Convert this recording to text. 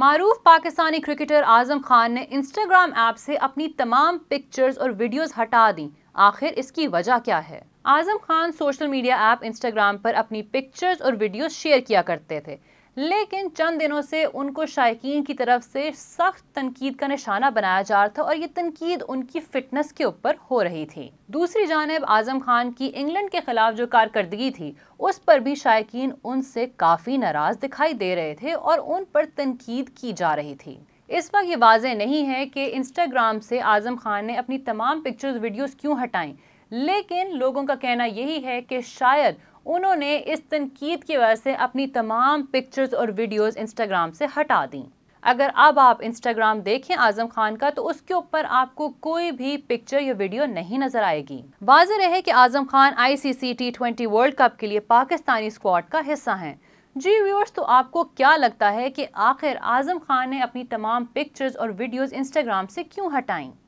मारूफ Pakistani cricketer Azam Khan ने Instagram app से अपनी तमाम पिक्चर्स और वीडियोस हटा दी आखिर इसकी वजह क्या है Azam Khan social media app Instagram पर अपनी पिक्चर्स और वीडियोस शेयर किया करते थे लेकिन चंद दिनों से उनको शायकीन की तरफ से सख्त तनकीद का निशाना बनाया जा रहा था और ये तनकीद उनकी फ़िटनेस के ऊपर हो रही थी दूसरी जानब आज़म खान की इंग्लैंड के ख़िलाफ़ जो कारकर्दगी थी उस पर भी शायकीन उनसे काफ़ी नाराज़ दिखाई दे रहे थे और उन पर तनकीद की जा रही थी इस वक्त ये वाजह नहीं है कि इंस्टाग्राम से आज़म खान ने अपनी तमाम पिक्चर्स वीडियोस क्यों हटाएं लेकिन लोगों का कहना यही है कि शायद उन्होंने इस तनकीद की वजह से अपनी तमाम पिक्चर्स और वीडियोस इंस्टाग्राम से हटा दी अगर अब आप इंस्टाग्राम देखें आजम खान का तो उसके ऊपर आपको कोई भी पिक्चर या वीडियो नहीं नजर आएगी वाज रहे कि Azam Khan ICC T twenty world cup के लिए पाकिस्तानी स्क्वाड का हिस्सा हैं जी व्यूअर्स तो आपको क्या लगता है कि आखिर आजम खान ने अपनी तमाम पिक्चर्स और वीडियोस इंस्टाग्राम से क्यों हटाई